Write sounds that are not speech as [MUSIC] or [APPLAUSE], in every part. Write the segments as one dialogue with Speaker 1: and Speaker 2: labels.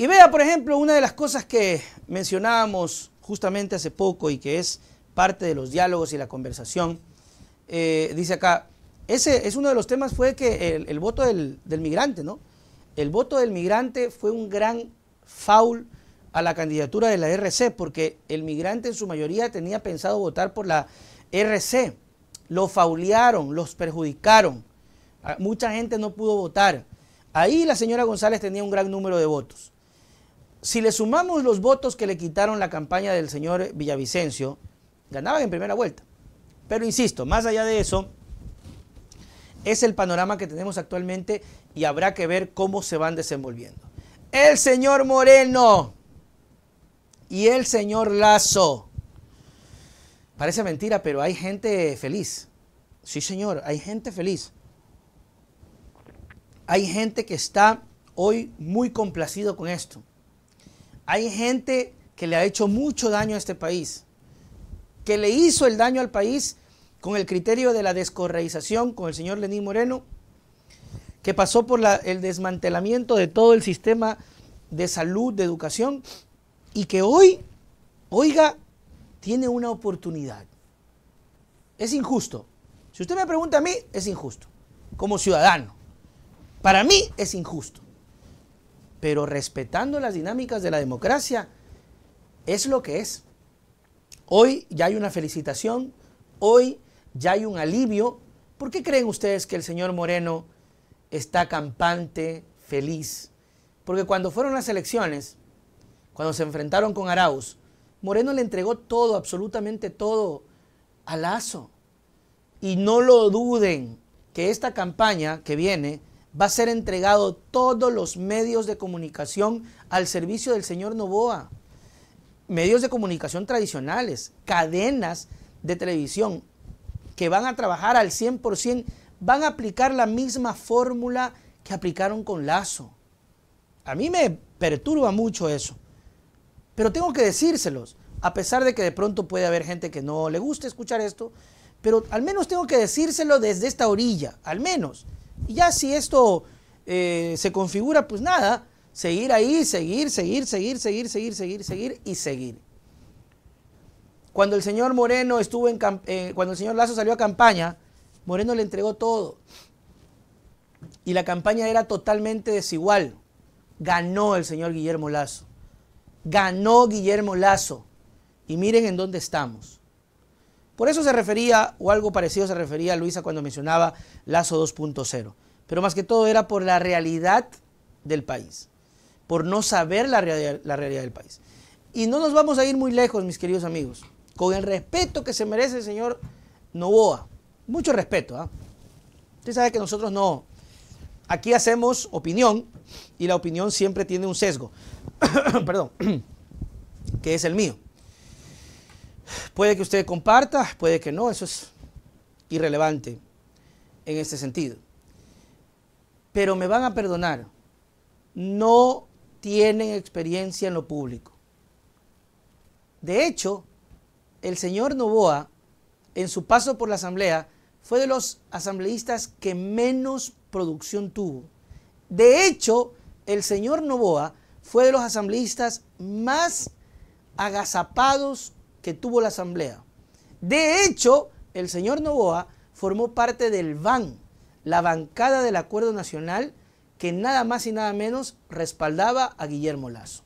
Speaker 1: Y vea, por ejemplo, una de las cosas que mencionábamos justamente hace poco y que es parte de los diálogos y la conversación, eh, dice acá, ese es uno de los temas fue que el, voto del, migrante, ¿no? El voto del migrante fue un gran foul a la candidatura de la RC, porque el migrante en su mayoría tenía pensado votar por la RC. Lo faulearon, los perjudicaron. Ah, mucha gente no pudo votar. Ahí la señora González tenía un gran número de votos si le sumamos los votos que le quitaron la campaña del señor Villavicencio, ganaban en primera vuelta. Pero insisto, más allá de eso, es el panorama que tenemos actualmente y habrá que ver cómo se van desenvolviendo. El señor Moreno y el señor Lazo. Parece mentira, pero hay gente feliz. Sí, señor, hay gente feliz. Hay gente que está hoy muy complacido con esto. Hay gente que le ha hecho mucho daño a este país, que le hizo el daño al país con el criterio de la descorreización con el señor Lenín Moreno, que pasó por el desmantelamiento de todo el sistema de salud, de educación, y que hoy, oiga, tiene una oportunidad. Es injusto. Si usted me pregunta a mí, es injusto, como ciudadano. Para mí es injusto pero respetando las dinámicas de la democracia, es lo que es. Hoy ya hay una felicitación, hoy ya hay un alivio. ¿Por qué creen ustedes que el señor Moreno está campante, feliz? Porque cuando fueron las elecciones, cuando se enfrentaron con Arauz, Moreno le entregó todo, absolutamente todo, a Lazo. Y no lo duden, que esta campaña que viene va a ser entregado todos los medios de comunicación al servicio del señor Novoa. Medios de comunicación tradicionales, cadenas de televisión que van a trabajar al 100%, van a aplicar la misma fórmula que aplicaron con Lazo. A mí me perturba mucho eso. Pero tengo que decírselos, a pesar de que de pronto puede haber gente que no le guste escuchar esto, pero al menos tengo que decírselo desde esta orilla, al menos. Y ya si esto eh, se configura, pues nada, seguir ahí, seguir, seguir, seguir, seguir, seguir, seguir, seguir y seguir. Cuando el señor Moreno estuvo en campaña, eh, cuando el señor Lazo salió a campaña, Moreno le entregó todo. Y la campaña era totalmente desigual. Ganó el señor Guillermo Lazo. Ganó Guillermo Lazo. Y miren en dónde estamos. Por eso se refería, o algo parecido se refería a Luisa cuando mencionaba Lazo 2.0. Pero más que todo era por la realidad del país, por no saber la, realidad del país. Y no nos vamos a ir muy lejos, mis queridos amigos, con el respeto que se merece el señor Novoa. Mucho respeto. ¿eh? Usted sabe que nosotros no, aquí hacemos opinión y la opinión siempre tiene un sesgo, [COUGHS] perdón, [COUGHS] que es el mío. Puede que usted comparta, puede que no, eso es irrelevante en este sentido. Pero me van a perdonar, no tienen experiencia en lo público. De hecho, el señor Novoa, en su paso por la Asamblea, fue de los asambleístas que menos producción tuvo. De hecho, el señor Novoa fue de los asambleístas más agazapados que tuvo la Asamblea. De hecho, el señor Novoa formó parte del BAN, la bancada del Acuerdo Nacional, que nada más y nada menos respaldaba a Guillermo Lazo.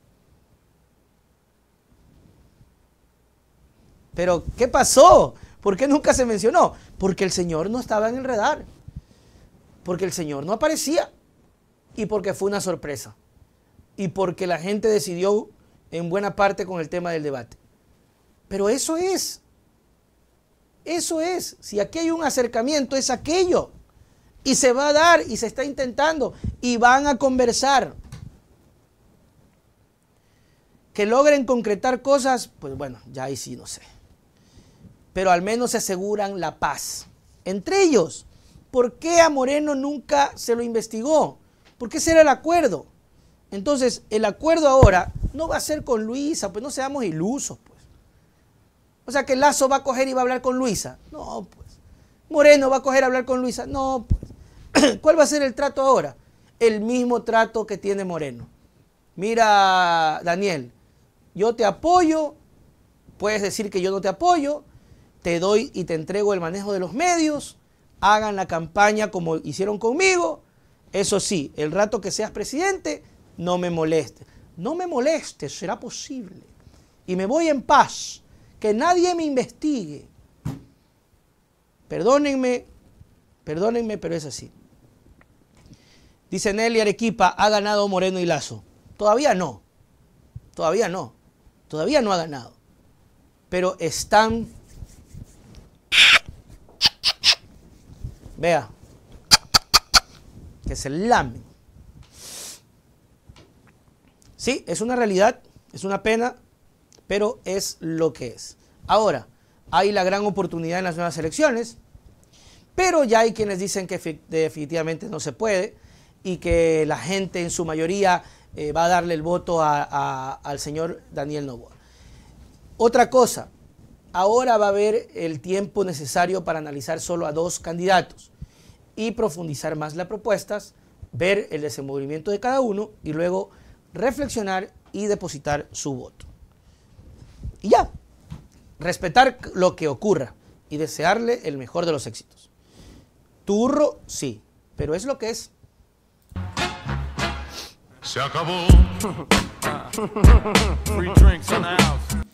Speaker 1: Pero, ¿qué pasó? ¿Por qué nunca se mencionó? Porque el señor no estaba en el redar Porque el señor no aparecía. Y porque fue una sorpresa. Y porque la gente decidió en buena parte con el tema del debate. Pero eso es. Eso es. Si aquí hay un acercamiento, es aquello. Y se va a dar y se está intentando. Y van a conversar. Que logren concretar cosas, pues bueno, ya ahí sí no sé. Pero al menos se aseguran la paz. Entre ellos, ¿por qué a Moreno nunca se lo investigó? ¿Por qué será el acuerdo? Entonces, el acuerdo ahora no va a ser con Luisa, pues no seamos ilusos. Pues. O sea que Lazo va a coger y va a hablar con Luisa. No, pues. Moreno va a coger a hablar con Luisa. No, pues. [CLEARS THROAT] ¿Cuál va a ser el trato ahora? El mismo trato que tiene Moreno. Mira, Daniel, yo te apoyo, puedes decir que yo no te apoyo, te doy y te entrego el manejo de los medios, hagan la campaña como hicieron conmigo. Eso sí, el rato que seas presidente, no me moleste. No me moleste, será posible. Y me voy en paz que nadie me investigue. Perdónenme, perdónenme, pero es así. Dice Nelly Arequipa, ha ganado Moreno y Lazo. Todavía no, todavía no, todavía no ha ganado. Pero están... Vea, que se lamen. Sí, es una realidad, es una pena, pero es lo que es. Ahora, hay la gran oportunidad en las nuevas elecciones, pero ya hay quienes dicen que definitivamente no se puede y que la gente en su mayoría eh, va a darle el voto al señor Daniel Novoa. Otra cosa, ahora va a haber el tiempo necesario para analizar solo a dos candidatos y profundizar más las propuestas, ver el desenvolvimiento de cada uno y luego reflexionar y depositar su voto. Y ya, respetar lo que ocurra y desearle el mejor de los éxitos. Turro, sí, pero es lo que es. Se acabó. [LAUGHS]